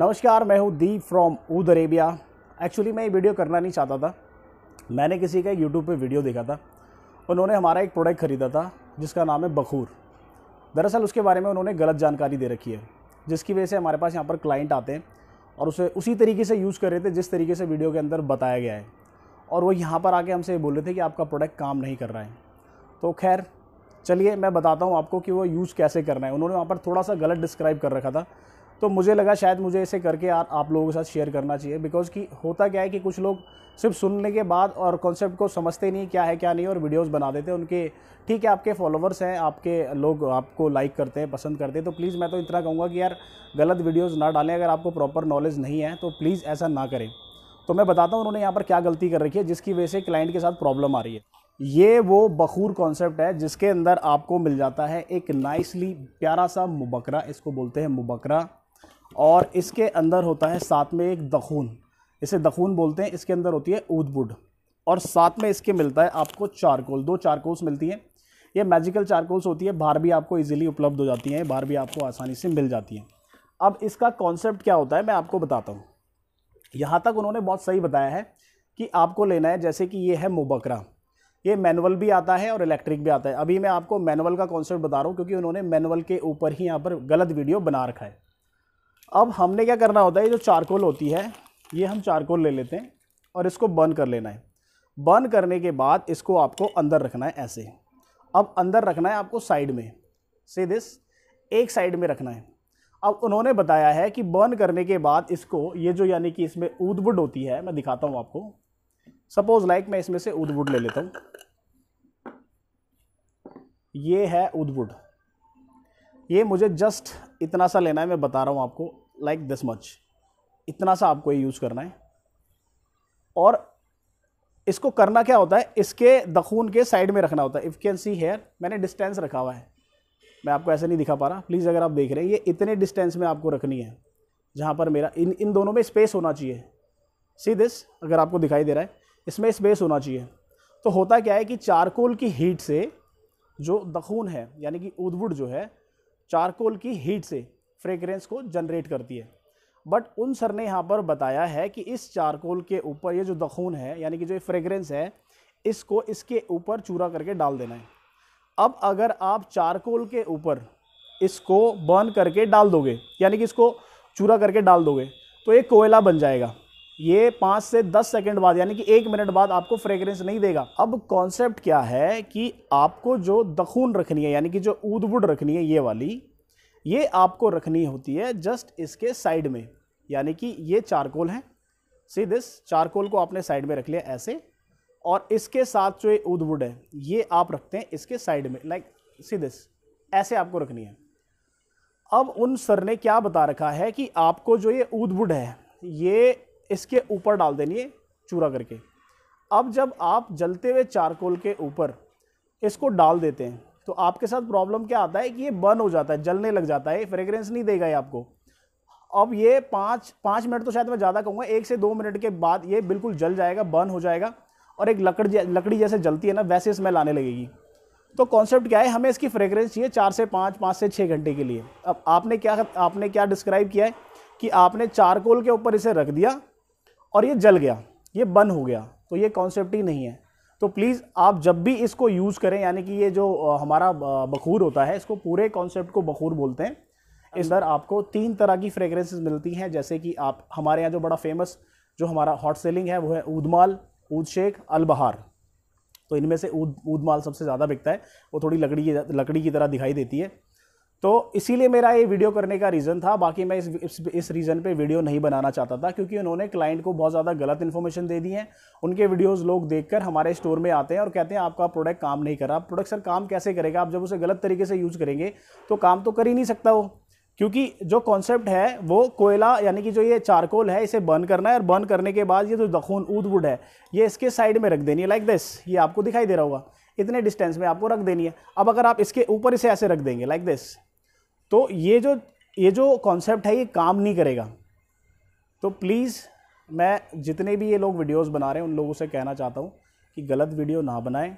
नमस्कार मैं हूँ दीप फ्रॉम ऊद अरेबिया एक्चुअली मैं ये वीडियो करना नहीं चाहता था मैंने किसी का यूट्यूब पे वीडियो देखा था उन्होंने हमारा एक प्रोडक्ट ख़रीदा था जिसका नाम है बखूर दरअसल उसके बारे में उन्होंने गलत जानकारी दे रखी है जिसकी वजह से हमारे पास यहाँ पर क्लाइंट आते हैं और उसे उसी तरीके से यूज़ कर रहे थे जिस तरीके से वीडियो के अंदर बताया गया है और वो यहाँ पर आके हमसे ये बोल रहे थे कि आपका प्रोडक्ट काम नहीं कर रहा है तो खैर चलिए मैं बताता हूँ आपको कि वो यूज़ कैसे करना है उन्होंने वहाँ पर थोड़ा सा गलत डिस्क्राइब कर रखा था तो मुझे लगा शायद मुझे ऐसे करके यार आप लोगों के साथ शेयर करना चाहिए बिकॉज कि होता क्या है कि कुछ लोग सिर्फ सुनने के बाद और कॉन्सेप्ट को समझते नहीं क्या है क्या नहीं और वीडियोस बना देते हैं उनके ठीक है आपके फॉलोअर्स हैं आपके लोग आपको लाइक करते हैं पसंद करते हैं तो प्लीज़ मैं तो इतना कहूँगा कि यार गलत वीडियोज़ ना डालें अगर आपको प्रॉपर नॉलेज नहीं है तो प्लीज़ ऐसा ना करें तो मैं बताता हूँ उन्होंने यहाँ पर क्या गलती कर रखी है जिसकी वजह से क्लाइंट के साथ प्रॉब्लम आ रही है ये वो बखूर कॉन्सेप्ट है जिसके अंदर आपको मिल जाता है एक नाइसली प्यारा सा मुबकरा इसको बोलते हैं मुबकरा और इसके अंदर होता है साथ में एक दखून इसे दखून बोलते हैं इसके अंदर होती है ऊदबुड और साथ में इसके मिलता है आपको चारकोल दो चारकोल्स मिलती हैं ये मैजिकल चारकोल्स होती है बाहर भी आपको इजीली उपलब्ध हो जाती हैं बाहर भी आपको आसानी से मिल जाती हैं अब इसका कॉन्सेप्ट क्या होता है मैं आपको बताता हूँ यहाँ तक उन्होंने बहुत सही बताया है कि आपको लेना है जैसे कि ये है मुबकरा ये मैनुअल भी आता है और इलेक्ट्रिक भी आता है अभी मैं आपको मैनुअल का कॉन्सेप्ट बता रहा हूँ क्योंकि उन्होंने मैनुअल के ऊपर ही यहाँ पर गलत वीडियो बना रखा है अब हमने क्या करना होता है ये जो चारकोल होती है ये हम चारकोल ले लेते हैं और इसको बर्न कर लेना है बर्न करने के बाद इसको आपको अंदर रखना है ऐसे अब अंदर रखना है आपको साइड में से दिस एक साइड में रखना है अब उन्होंने बताया है कि बर्न करने के बाद इसको ये जो यानी कि इसमें ऊदबुड होती है मैं दिखाता हूँ आपको सपोज़ लाइक मैं इसमें से ऊदबुड ले लेता हूँ ये है ऊदबुड ये मुझे जस्ट इतना सा लेना है मैं बता रहा हूँ आपको लाइक दिस मच इतना सा आपको ये यूज़ करना है और इसको करना क्या होता है इसके दखून के साइड में रखना होता है इफ़ कैन सी हेयर मैंने डिस्टेंस रखा हुआ है मैं आपको ऐसे नहीं दिखा पा रहा प्लीज़ अगर आप देख रहे हैं ये इतने डिस्टेंस में आपको रखनी है जहाँ पर मेरा इन इन दोनों में स्पेस होना चाहिए सी दिस अगर आपको दिखाई दे रहा है इसमें स्पेस होना चाहिए तो होता क्या है कि चारकोल की हीट से जो दखून है यानी कि उदवुड जो है चारकोल की हीट से फ्रेग्रेंस को जनरेट करती है बट उन सर ने यहाँ पर बताया है कि इस चारकोल के ऊपर ये जो दखून है यानी कि जो ये फ्रेग्रेंस है इसको इसके ऊपर चूरा करके डाल देना है अब अगर आप चारकोल के ऊपर इसको बर्न करके डाल दोगे यानी कि इसको चूरा करके डाल दोगे तो ये कोयला बन जाएगा ये पाँच से दस सेकेंड बाद यानी कि एक मिनट बाद आपको फ्रेगरेंस नहीं देगा अब कॉन्सेप्ट क्या है कि आपको जो दखून रखनी है यानी कि जो ऊदबुड रखनी है ये वाली ये आपको रखनी होती है जस्ट इसके साइड में यानी कि ये चारकोल है सी दिस चारकोल को आपने साइड में रख लिया ऐसे और इसके साथ जो ये ऊदबुड है ये आप रखते हैं इसके साइड में लाइक सी दिस ऐसे आपको रखनी है अब उन सर ने क्या बता रखा है कि आपको जो ये ऊदबुड है ये इसके ऊपर डाल देनी है चूरा करके अब जब आप जलते हुए चारकोल के ऊपर इसको डाल देते हैं तो आपके साथ प्रॉब्लम क्या आता है कि ये बर्न हो जाता है जलने लग जाता है फ्रेग्रेंस नहीं देगा ये आपको अब ये पाँच पाँच मिनट तो शायद मैं ज़्यादा कहूँगा एक से दो मिनट के बाद ये बिल्कुल जल जाएगा बर्न हो जाएगा और एक लकड़ लकड़ी जैसे जलती है ना वैसे स्मेल आने लगेगी तो कॉन्सेप्ट क्या है हमें इसकी फ्रेग्रेंस चाहिए चार से पाँच पाँच से छः घंटे के लिए अब आपने क्या आपने क्या डिस्क्राइब किया है कि आपने चारकोल के ऊपर इसे रख दिया और ये जल गया ये बन हो गया तो ये कॉन्सेप्ट ही नहीं है तो प्लीज़ आप जब भी इसको यूज़ करें यानी कि ये जो हमारा बखूर होता है इसको पूरे कॉन्सेप्ट को बखूर बोलते हैं इस अंदर आपको तीन तरह की फ्रेगरेंसेस मिलती हैं जैसे कि आप हमारे यहाँ जो बड़ा फेमस जो हमारा हॉट सेलिंग है वो है ऊदमाल ऊद शेख अलबहार तो इनमें से ऊद ऊद सबसे ज़्यादा बिकता है वो थोड़ी लकड़ी की लकड़ी की तरह दिखाई देती है तो इसीलिए मेरा ये वीडियो करने का रीज़न था बाकी मैं इस इस, रीज़न पे वीडियो नहीं बनाना चाहता था क्योंकि उन्होंने क्लाइंट को बहुत ज़्यादा गलत इन्फॉर्मेशन दे दी है उनके वीडियोस लोग देखकर हमारे स्टोर में आते हैं और कहते हैं आपका प्रोडक्ट काम नहीं कर रहा प्रोडक्ट सर काम कैसे करेगा आप जब उसे गलत तरीके से यूज़ करेंगे तो काम तो कर ही नहीं सकता वो क्योंकि जो कॉन्सेप्ट है वो कोयला यानी कि जो ये चारकोल है इसे बर्न करना है और बर्न करने के बाद ये जो दखून ऊद वुड है ये इसके साइड में रख देनी है लाइक दिस ये आपको दिखाई दे रहा होगा इतने डिस्टेंस में आपको रख देनी है अब अगर आप इसके ऊपर इसे ऐसे रख देंगे लाइक दिस तो ये जो ये जो कॉन्सेप्ट है ये काम नहीं करेगा तो प्लीज़ मैं जितने भी ये लोग वीडियोस बना रहे हैं उन लोगों से कहना चाहता हूँ कि गलत वीडियो ना बनाएं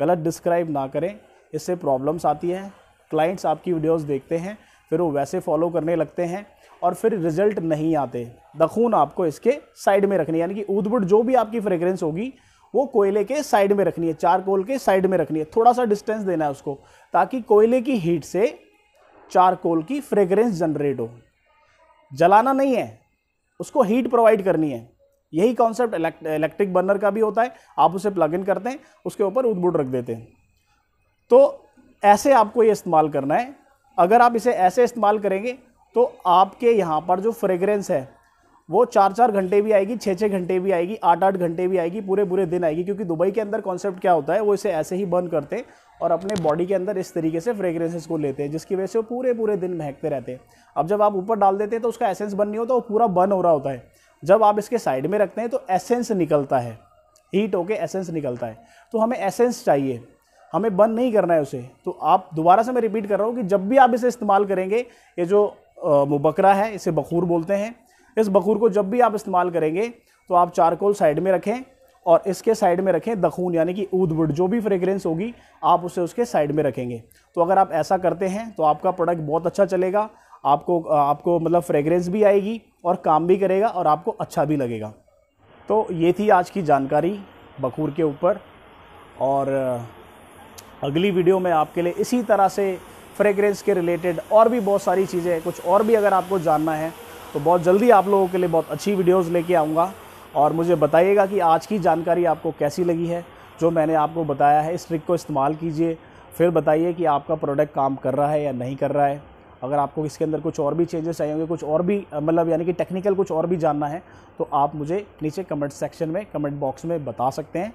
गलत डिस्क्राइब ना करें इससे प्रॉब्लम्स आती है क्लाइंट्स आपकी वीडियोस देखते हैं फिर वो वैसे फॉलो करने लगते हैं और फिर रिजल्ट नहीं आते दखून आपको इसके साइड में रखनी है यानी कि ऊदबुट जो भी आपकी फ्रेगरेंस होगी वो कोयले के साइड में रखनी है चार कोल के साइड में रखनी है थोड़ा सा डिस्टेंस देना है उसको ताकि कोयले की हीट से चारकोल की फ्रेगरेंस जनरेट हो जलाना नहीं है उसको हीट प्रोवाइड करनी है यही कॉन्सेप्ट इलेक्ट्रिक बर्नर का भी होता है आप उसे प्लग इन करते हैं उसके ऊपर उदबुट रख देते हैं तो ऐसे आपको ये इस्तेमाल करना है अगर आप इसे ऐसे इस्तेमाल करेंगे तो आपके यहाँ पर जो फ्रेगरेंस है वो चार चार घंटे भी आएगी छः छः घंटे भी आएगी आठ आठ घंटे भी आएगी पूरे पूरे दिन आएगी क्योंकि दुबई के अंदर कॉन्सेप्ट क्या होता है वो इसे ऐसे ही बर्न करते हैं और अपने बॉडी के अंदर इस तरीके से फ्रेग्रेंसेस को लेते हैं जिसकी वजह से वो पूरे पूरे दिन महकते रहते हैं अब जब आप ऊपर डाल देते हैं तो उसका एसेंस बन नहीं होता वो पूरा बर्न हो रहा होता है जब आप इसके साइड में रखते हैं तो एसेंस निकलता है हीट होके एसेंस निकलता है तो हमें एसेंस चाहिए हमें बर्न नहीं करना है उसे तो आप दोबारा से मैं रिपीट कर रहा हूँ कि जब भी आप इसे इस्तेमाल करेंगे ये जो मुबकरा है इसे बखूर बोलते हैं इस बखूर को जब भी आप इस्तेमाल करेंगे तो आप चारकोल साइड में रखें और इसके साइड में रखें दखून यानी कि ऊद जो भी फ्रेगरेंस होगी आप उसे उसके साइड में रखेंगे तो अगर आप ऐसा करते हैं तो आपका प्रोडक्ट बहुत अच्छा चलेगा आपको आपको मतलब फ्रेगरेंस भी आएगी और काम भी करेगा और आपको अच्छा भी लगेगा तो ये थी आज की जानकारी बखूर के ऊपर और अगली वीडियो में आपके लिए इसी तरह से फ्रेगरेंस के रिलेटेड और भी बहुत सारी चीज़ें कुछ और भी अगर आपको जानना है तो बहुत जल्दी आप लोगों के लिए बहुत अच्छी वीडियोज़ लेके आऊँगा और मुझे बताइएगा कि आज की जानकारी आपको कैसी लगी है जो मैंने आपको बताया है इस ट्रिक को इस्तेमाल कीजिए फिर बताइए कि आपका प्रोडक्ट काम कर रहा है या नहीं कर रहा है अगर आपको इसके अंदर कुछ और भी चेंजेस चाहिए होंगे कुछ और भी मतलब यानी कि टेक्निकल कुछ और भी जानना है तो आप मुझे नीचे कमेंट सेक्शन में कमेंट बॉक्स में बता सकते हैं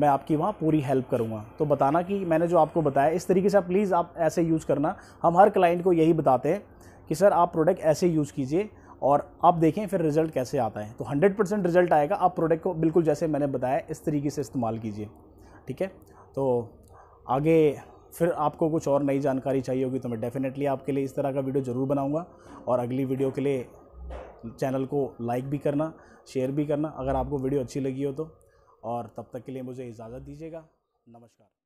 मैं आपकी वहाँ पूरी हेल्प करूँगा तो बताना कि मैंने जो आपको बताया इस तरीके से प्लीज़ आप ऐसे यूज़ करना हम हर क्लाइंट को यही बताते हैं कि सर आप प्रोडक्ट ऐसे यूज़ कीजिए और आप देखें फिर रिजल्ट कैसे आता है तो 100 परसेंट रिजल्ट आएगा आप प्रोडक्ट को बिल्कुल जैसे मैंने बताया इस तरीके से इस्तेमाल कीजिए ठीक है तो आगे फिर आपको कुछ और नई जानकारी चाहिए होगी तो मैं डेफ़िनेटली आपके लिए इस तरह का वीडियो ज़रूर बनाऊँगा और अगली वीडियो के लिए चैनल को लाइक भी करना शेयर भी करना अगर आपको वीडियो अच्छी लगी हो तो और तब तक के लिए मुझे इजाज़त दीजिएगा नमस्कार